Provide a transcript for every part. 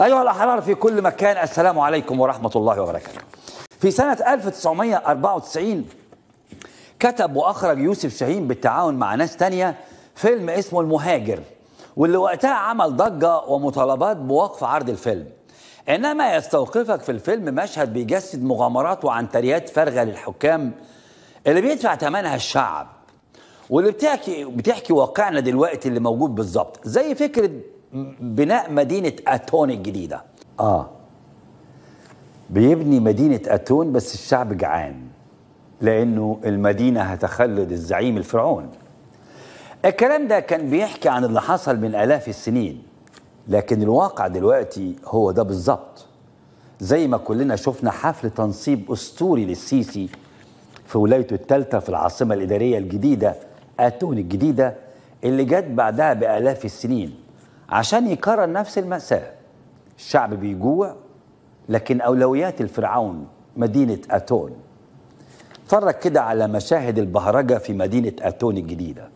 أيها الأحرار في كل مكان السلام عليكم ورحمة الله وبركاته في سنة 1994 كتب وأخرج يوسف شاهين بالتعاون مع ناس تانية فيلم اسمه المهاجر واللي وقتها عمل ضجة ومطالبات بوقف عرض الفيلم إنما يستوقفك في الفيلم مشهد بيجسد مغامرات وعنتريات فارغة للحكام اللي بيدفع ثمنها الشعب واللي بتحكي بتحكي واقعنا دلوقتي اللي موجود بالظبط زي فكره بناء مدينه اتون الجديده اه بيبني مدينه اتون بس الشعب جعان لانه المدينه هتخلد الزعيم الفرعون الكلام ده كان بيحكي عن اللي حصل من الاف السنين لكن الواقع دلوقتي هو ده بالظبط زي ما كلنا شفنا حفل تنصيب اسطوري للسيسي في ولايته الثالثه في العاصمه الاداريه الجديده اتون الجديده اللي جت بعدها بالاف السنين عشان يكرر نفس المأساة الشعب بيجوع لكن أولويات الفرعون مدينة أتون اتفرج كده على مشاهد البهرجة في مدينة أتون الجديدة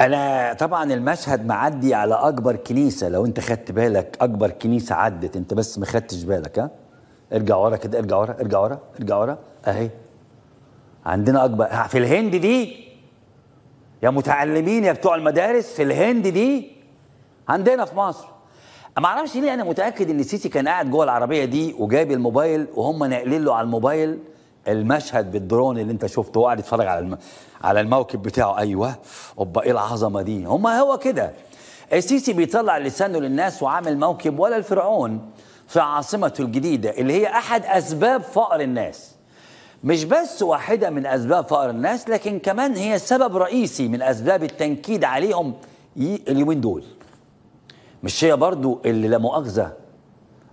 انا طبعا المشهد معدي على اكبر كنيسه لو انت خدت بالك اكبر كنيسه عدت انت بس ما خدتش بالك ها ارجع ورا كده ارجع ورا ارجع ورا ارجع ورا اهي عندنا اكبر في الهند دي يا متعلمين يا بتوع المدارس في الهند دي عندنا في مصر ما اعرفش ليه انا متاكد ان السيسي كان قاعد جوه العربيه دي وجايب الموبايل وهم ناقلين له على الموبايل المشهد بالدرون اللي انت شفته وقعد يتفرج على الم... على الموكب بتاعه ايوه اوبا ايه العظمه دي هما هو كده السيسي بيطلع لسانه للناس وعامل موكب ولا الفرعون في عاصمته الجديده اللي هي احد اسباب فقر الناس مش بس واحده من اسباب فقر الناس لكن كمان هي سبب رئيسي من اسباب التنكيد عليهم اليومين دول مش هي برضو اللي لا مؤاخذه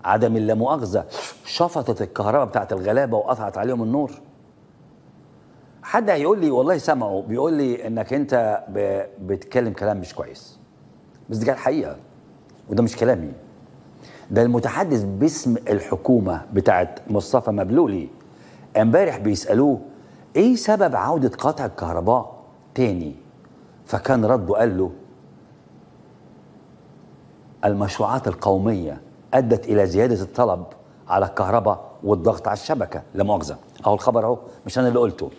عدم اللامؤاخذه شفطت الكهرباء بتاعت الغلابه وقطعت عليهم النور حد هيقول لي والله سمعه بيقول لي انك انت بتتكلم كلام مش كويس بس دي كانت حقيقه وده مش كلامي ده المتحدث باسم الحكومه بتاعت مصطفى مبلولي امبارح بيسالوه ايه سبب عوده قطع الكهرباء تاني فكان رده قال له المشروعات القوميه ادت الى زياده الطلب على الكهرباء والضغط على الشبكه لا مؤاخذه اهو الخبر اهو مش انا اللي قلته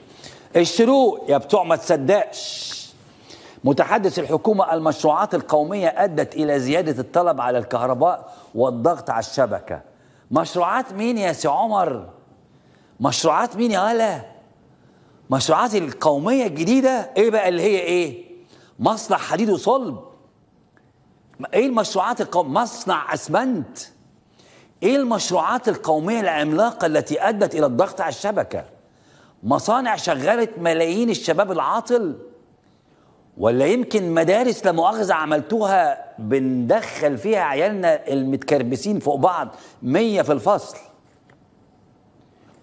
الشروق يا بتوع ما تصدقش متحدث الحكومة المشروعات القومية أدت إلى زيادة الطلب على الكهرباء والضغط على الشبكة مشروعات مين يا سي عمر مشروعات مين يا هلا مشروعات القومية الجديدة إيه بقى اللي هي إيه مصنع حديد وصلب ايه المشروعات القوم مصنع اسمنت ايه المشروعات القوميه العملاقه التي ادت الى الضغط على الشبكه مصانع شغلت ملايين الشباب العاطل ولا يمكن مدارس لا مؤاخذه عملتوها بندخل فيها عيالنا المتكربسين فوق بعض مية في الفصل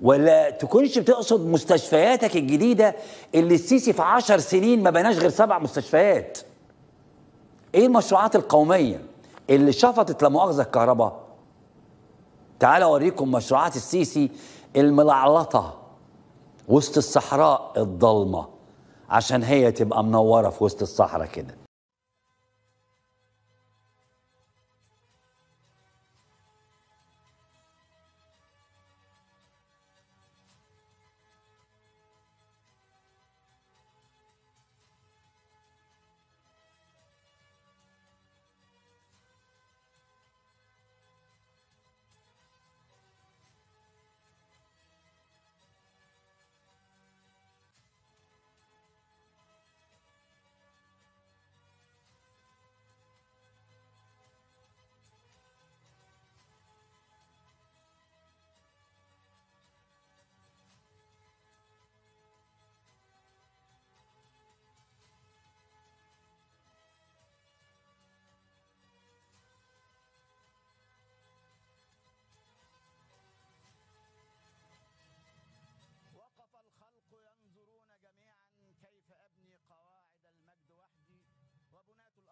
ولا تكونش بتقصد مستشفياتك الجديده اللي السيسي في عشر سنين ما بناش غير سبع مستشفيات ايه المشروعات القوميه اللي شفطت لمؤاخذه الكهرباء تعال اوريكم مشروعات السيسي الملعلطه وسط الصحراء الضلمه عشان هي تبقى منوره في وسط الصحراء كده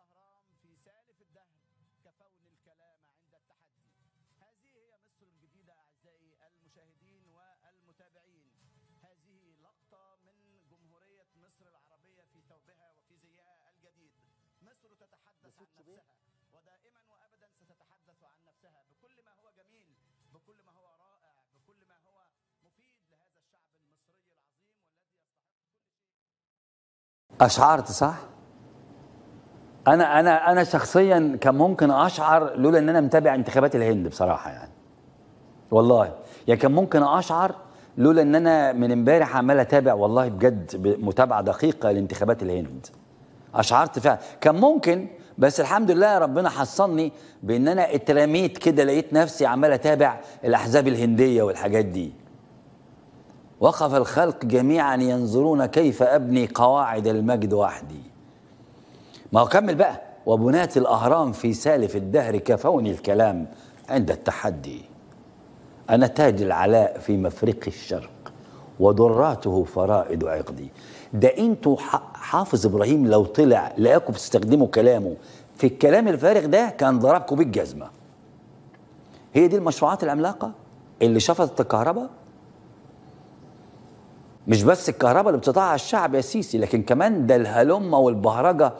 الأهرام في سالف الدهر كفون الكلام عند التحدي هذه هي مصر الجديدة أعزائي المشاهدين والمتابعين هذه لقطة من جمهورية مصر العربية في ثوبها وفي زيها الجديد مصر تتحدث عن نفسها ودائما وابدا ستتحدث عن نفسها بكل ما هو جميل بكل ما هو رائع بكل ما هو مفيد لهذا الشعب المصري العظيم والذي يستحق كل شيء اشعرت صح انا انا انا شخصيا كان ممكن اشعر لولا ان انا متابع انتخابات الهند بصراحه يعني والله يعني كان ممكن اشعر لولا ان انا من امبارح عمال اتابع والله بجد متابعه دقيقه لانتخابات الهند اشعرت فعلا كان ممكن بس الحمد لله ربنا حصلني بان انا اترميت كده لقيت نفسي عمال اتابع الاحزاب الهنديه والحاجات دي وقف الخلق جميعا ينظرون كيف ابني قواعد المجد وحدي ما هو كمل بقى وبنات الأهرام في سالف الدهر كفوني الكلام عند التحدي أنا تاج العلاء في مفرق الشرق ودراته فرائد عقدي ده انتوا حافظ إبراهيم لو طلع لقاكم بتستخدموا كلامه في الكلام الفارغ ده كان ضربكم بالجزمة هي دي المشروعات العملاقة اللي شفطت الكهرباء مش بس الكهرباء اللي بتقطعها الشعب يا سيسي لكن كمان ده الهلمة والبهرجة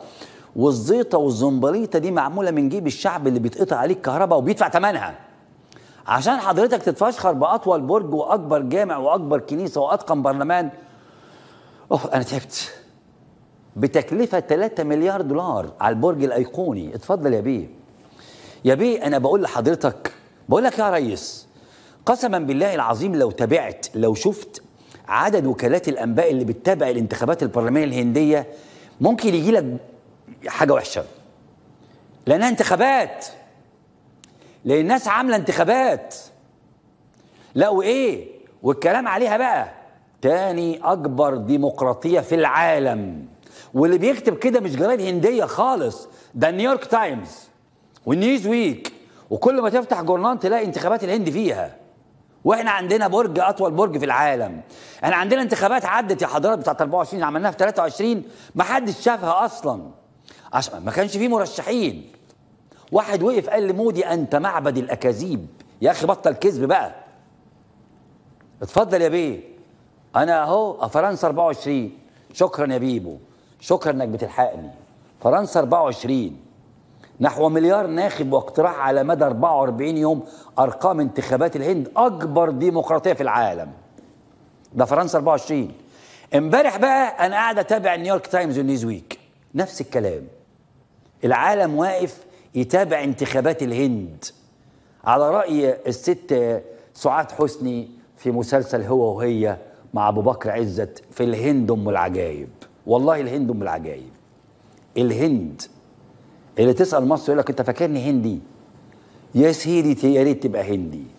والزيطه والزنبليطه دي معموله من جيب الشعب اللي بيتقطع عليه الكهرباء وبيدفع ثمنها عشان حضرتك تتفشخر باطول برج واكبر جامع واكبر كنيسه واتقن برلمان اوف انا تعبت بتكلفه 3 مليار دولار على البرج الايقوني اتفضل يا بيه يا بيه انا بقول لحضرتك بقول لك يا ريس قسما بالله العظيم لو تابعت لو شفت عدد وكالات الانباء اللي بتتابع الانتخابات البرلمانيه الهنديه ممكن يجي لك حاجه وحشه لانها انتخابات لان الناس عامله انتخابات لا وايه والكلام عليها بقى تاني اكبر ديمقراطيه في العالم واللي بيكتب كده مش جرايد هنديه خالص ده نيويورك تايمز والنيوز ويك وكل ما تفتح جورنان تلاقي انتخابات الهند فيها واحنا عندنا برج اطول برج في العالم احنا عندنا انتخابات عدت يا حضرات بتاعت 24 عملناها في 23 ما حدش شافها اصلا عشان ما كانش فيه مرشحين واحد وقف قال لمودي انت معبد الاكاذيب يا اخي بطل كذب بقى اتفضل يا بيه انا اهو آه، فرنسا 24 شكرا يا بيبو شكرا انك بتلحقني فرنسا 24 نحو مليار ناخب واقتراح على مدى 44 يوم ارقام انتخابات الهند اكبر ديمقراطيه في العالم ده فرنسا 24 امبارح بقى انا قاعد اتابع نيويورك تايمز والنيوز ويك نفس الكلام العالم واقف يتابع انتخابات الهند على رأي الست سعاد حسني في مسلسل هو وهي مع أبو بكر عزت في الهند أم العجايب والله الهند أم العجايب الهند اللي تسأل مصر يقول لك أنت فاكرني هندي يا سيدي يا ريت تبقى هندي